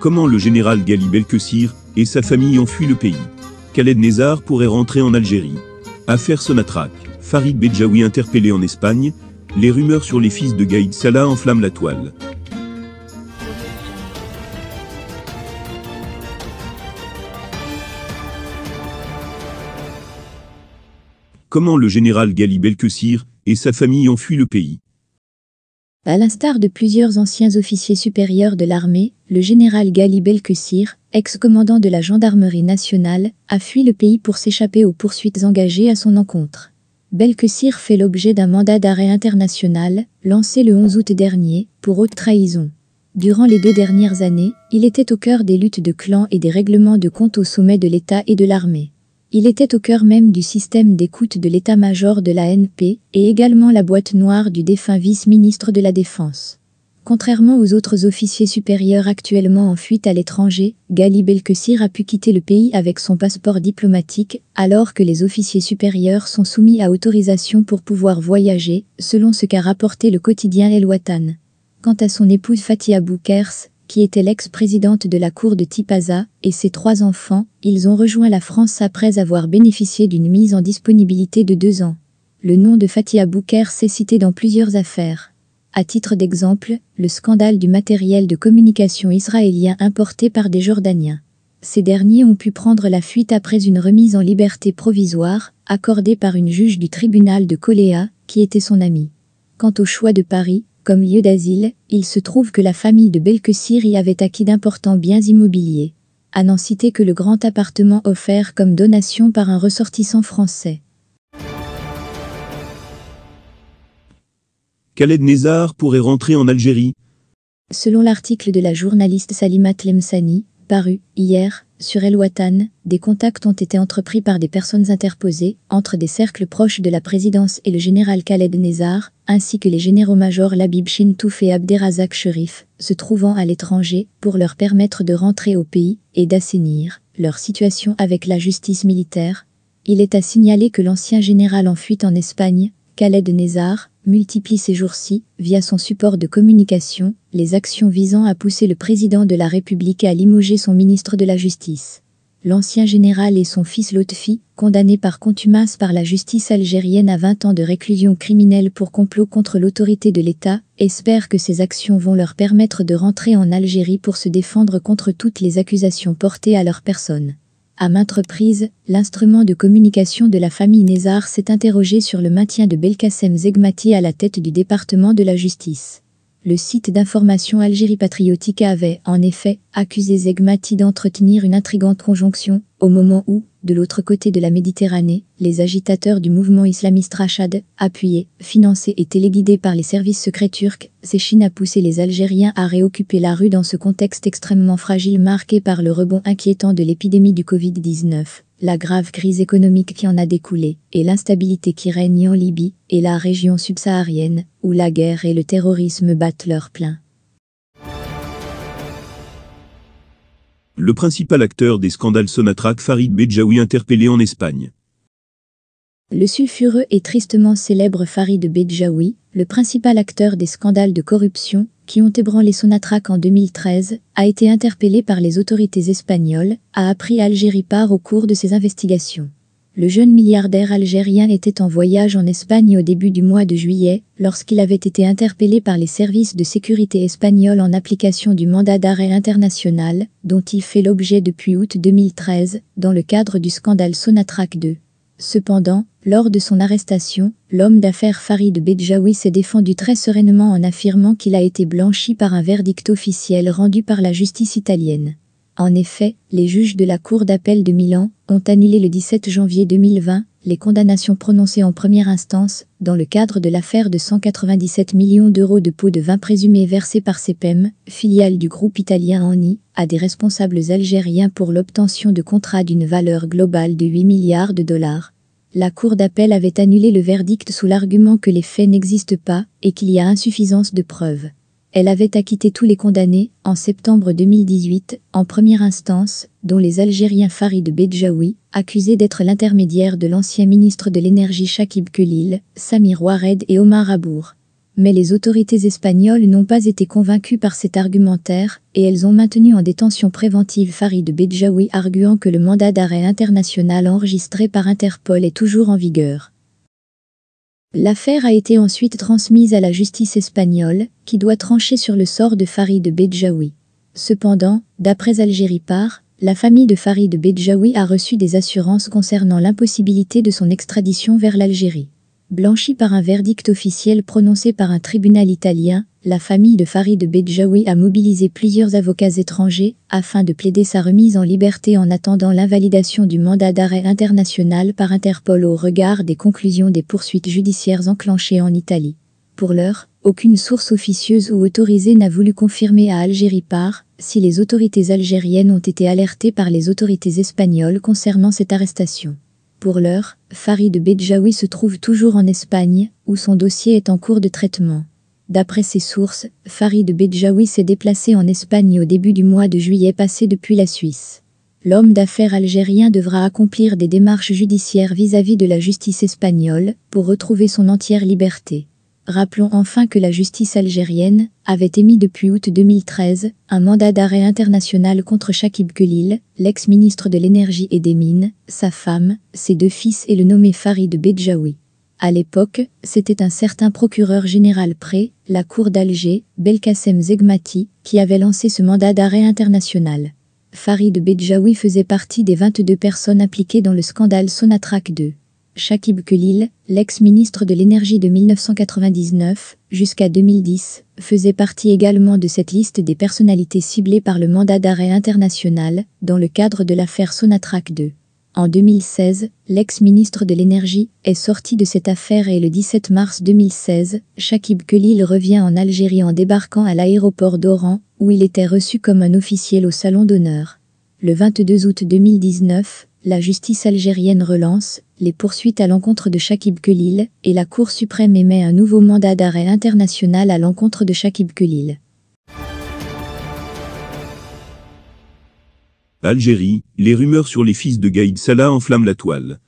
Comment le général Gali Belkessir et sa famille ont fui le pays Khaled Nézar pourrait rentrer en Algérie. Affaire Sonatrach. Farid Bejaoui interpellé en Espagne. Les rumeurs sur les fils de Gaïd Salah enflamment la toile. Comment le général Gali Belkessir et sa famille ont fui le pays à l'instar de plusieurs anciens officiers supérieurs de l'armée, le général Gali Belkessir, ex-commandant de la gendarmerie nationale, a fui le pays pour s'échapper aux poursuites engagées à son encontre. Belkessir fait l'objet d'un mandat d'arrêt international, lancé le 11 août dernier, pour haute trahison. Durant les deux dernières années, il était au cœur des luttes de clans et des règlements de comptes au sommet de l'État et de l'armée. Il était au cœur même du système d'écoute de l'état-major de la NP et également la boîte noire du défunt vice-ministre de la Défense. Contrairement aux autres officiers supérieurs actuellement en fuite à l'étranger, Gali Belkessir a pu quitter le pays avec son passeport diplomatique, alors que les officiers supérieurs sont soumis à autorisation pour pouvoir voyager, selon ce qu'a rapporté le quotidien El Watan. Quant à son épouse Fatia Boukers, qui était l'ex-présidente de la cour de Tipaza, et ses trois enfants, ils ont rejoint la France après avoir bénéficié d'une mise en disponibilité de deux ans. Le nom de Fatia Bouker s'est cité dans plusieurs affaires. À titre d'exemple, le scandale du matériel de communication israélien importé par des Jordaniens. Ces derniers ont pu prendre la fuite après une remise en liberté provisoire, accordée par une juge du tribunal de Coléa, qui était son amie. Quant au choix de Paris, comme lieu d'asile, il se trouve que la famille de Belkessir y avait acquis d'importants biens immobiliers, à n'en citer que le grand appartement offert comme donation par un ressortissant français. Khaled Nézar pourrait rentrer en Algérie. Selon l'article de la journaliste Salima Tlemsani, paru hier, sur El Watan, des contacts ont été entrepris par des personnes interposées entre des cercles proches de la présidence et le général Khaled Nézar, ainsi que les généraux-majors Labib Shintouf et Abderrazak Sherif, se trouvant à l'étranger, pour leur permettre de rentrer au pays et d'assainir leur situation avec la justice militaire. Il est à signaler que l'ancien général en fuite en Espagne, Khaled Nezar, multiplie ces jours-ci, via son support de communication, les actions visant à pousser le président de la République à limoger son ministre de la Justice. L'ancien général et son fils Lotfi, condamnés par contumace par la justice algérienne à 20 ans de réclusion criminelle pour complot contre l'autorité de l'État, espèrent que ces actions vont leur permettre de rentrer en Algérie pour se défendre contre toutes les accusations portées à leur personne. À maintes reprises, l'instrument de communication de la famille Nézard s'est interrogé sur le maintien de Belkacem Zegmati à la tête du département de la justice. Le site d'information Algérie Patriotique avait, en effet, accusé Zegmati d'entretenir une intrigante conjonction, au moment où, de l'autre côté de la Méditerranée, les agitateurs du mouvement islamiste Rachad, appuyés, financés et téléguidés par les services secrets turcs, Séchine a poussé les Algériens à réoccuper la rue dans ce contexte extrêmement fragile marqué par le rebond inquiétant de l'épidémie du Covid-19 la grave crise économique qui en a découlé, et l'instabilité qui règne en Libye et la région subsaharienne, où la guerre et le terrorisme battent leur plein. Le principal acteur des scandales Sonatrach, Farid Bejaoui interpellé en Espagne. Le sulfureux et tristement célèbre Farid Bedjaoui, le principal acteur des scandales de corruption qui ont ébranlé Sonatrach en 2013, a été interpellé par les autorités espagnoles, a appris Algérie part au cours de ses investigations. Le jeune milliardaire algérien était en voyage en Espagne au début du mois de juillet, lorsqu'il avait été interpellé par les services de sécurité espagnols en application du mandat d'arrêt international, dont il fait l'objet depuis août 2013, dans le cadre du scandale Sonatrach 2. Cependant, lors de son arrestation, l'homme d'affaires Farid Bedjawi s'est défendu très sereinement en affirmant qu'il a été blanchi par un verdict officiel rendu par la justice italienne. En effet, les juges de la Cour d'appel de Milan ont annulé le 17 janvier 2020 les condamnations prononcées en première instance dans le cadre de l'affaire de 197 millions d'euros de pots de vin présumés versés par CEPEM, filiale du groupe italien ANI, à des responsables algériens pour l'obtention de contrats d'une valeur globale de 8 milliards de dollars. La Cour d'appel avait annulé le verdict sous l'argument que les faits n'existent pas et qu'il y a insuffisance de preuves elle avait acquitté tous les condamnés, en septembre 2018, en première instance, dont les Algériens Farid Bedjaoui, accusé d'être l'intermédiaire de l'ancien ministre de l'énergie Shakib Kulil, Samir Ouared et Omar Abour. Mais les autorités espagnoles n'ont pas été convaincues par cet argumentaire et elles ont maintenu en détention préventive Farid Bedjaoui arguant que le mandat d'arrêt international enregistré par Interpol est toujours en vigueur. L'affaire a été ensuite transmise à la justice espagnole, qui doit trancher sur le sort de Farid Bedjaoui. Cependant, d'après Algérie Par, la famille de Farid Bedjaoui a reçu des assurances concernant l'impossibilité de son extradition vers l'Algérie. Blanchie par un verdict officiel prononcé par un tribunal italien, la famille de Farid Bedjaoui a mobilisé plusieurs avocats étrangers afin de plaider sa remise en liberté en attendant l'invalidation du mandat d'arrêt international par Interpol au regard des conclusions des poursuites judiciaires enclenchées en Italie. Pour l'heure, aucune source officieuse ou autorisée n'a voulu confirmer à Algérie par si les autorités algériennes ont été alertées par les autorités espagnoles concernant cette arrestation. Pour l'heure, Farid Bedjaoui se trouve toujours en Espagne, où son dossier est en cours de traitement. D'après ses sources, Farid Bedjaoui s'est déplacé en Espagne au début du mois de juillet passé depuis la Suisse. L'homme d'affaires algérien devra accomplir des démarches judiciaires vis à -vis de la justice espagnole pour retrouver son entière liberté. Rappelons enfin que la justice algérienne avait émis depuis août 2013 un mandat d'arrêt international contre Shakib Khalil, l'ex-ministre de l'énergie et des mines, sa femme, ses deux fils et le nommé Farid Bedjaoui. À l'époque, c'était un certain procureur général près la cour d'Alger, Belkacem Zegmati, qui avait lancé ce mandat d'arrêt international. Farid Bedjaoui faisait partie des 22 personnes impliquées dans le scandale Sonatrach 2. Shakib Khalil, l'ex-ministre de l'énergie de 1999 jusqu'à 2010, faisait partie également de cette liste des personnalités ciblées par le mandat d'arrêt international dans le cadre de l'affaire Sonatrach 2. En 2016, l'ex-ministre de l'énergie est sorti de cette affaire et le 17 mars 2016, Shakib Khalil revient en Algérie en débarquant à l'aéroport d'Oran, où il était reçu comme un officiel au Salon d'honneur. Le 22 août 2019, la justice algérienne relance les poursuites à l'encontre de Shakib Khalil et la Cour suprême émet un nouveau mandat d'arrêt international à l'encontre de Shakib Khalil. Algérie, les rumeurs sur les fils de Gaïd Salah enflamment la toile.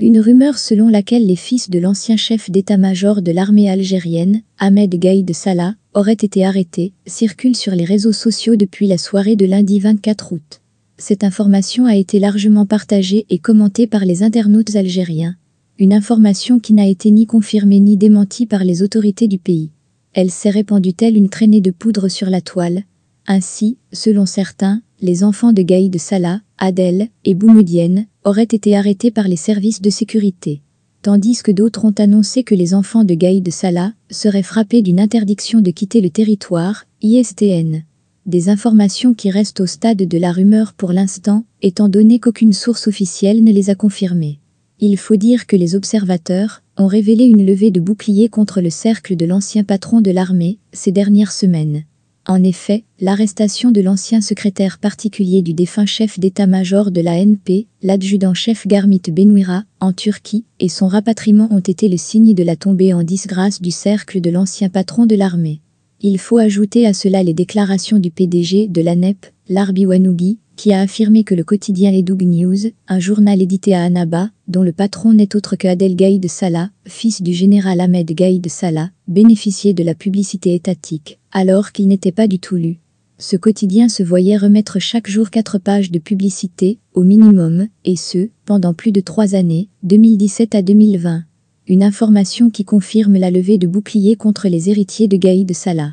Une rumeur selon laquelle les fils de l'ancien chef d'état-major de l'armée algérienne, Ahmed Gaïd Salah, auraient été arrêtés, circule sur les réseaux sociaux depuis la soirée de lundi 24 août. Cette information a été largement partagée et commentée par les internautes algériens, une information qui n'a été ni confirmée ni démentie par les autorités du pays. Elle s'est répandue telle une traînée de poudre sur la toile. Ainsi, selon certains, les enfants de Gaïd Salah, Adel et Boumoudienne auraient été arrêtés par les services de sécurité, tandis que d'autres ont annoncé que les enfants de Gaïd Salah seraient frappés d'une interdiction de quitter le territoire, ISTN des informations qui restent au stade de la rumeur pour l'instant, étant donné qu'aucune source officielle ne les a confirmées. Il faut dire que les observateurs ont révélé une levée de boucliers contre le cercle de l'ancien patron de l'armée ces dernières semaines. En effet, l'arrestation de l'ancien secrétaire particulier du défunt chef d'état-major de la NP, l'adjudant-chef Garmit Benouira, en Turquie, et son rapatriement ont été le signe de la tombée en disgrâce du cercle de l'ancien patron de l'armée. Il faut ajouter à cela les déclarations du PDG de l'ANEP, Larbi Wanougi, qui a affirmé que le quotidien Edoug News, un journal édité à Annaba, dont le patron n'est autre que Adel Gaïd Salah, fils du général Ahmed Gaïd Salah, bénéficiait de la publicité étatique, alors qu'il n'était pas du tout lu. Ce quotidien se voyait remettre chaque jour quatre pages de publicité, au minimum, et ce, pendant plus de trois années, 2017 à 2020. Une information qui confirme la levée de boucliers contre les héritiers de Gaïd Salah.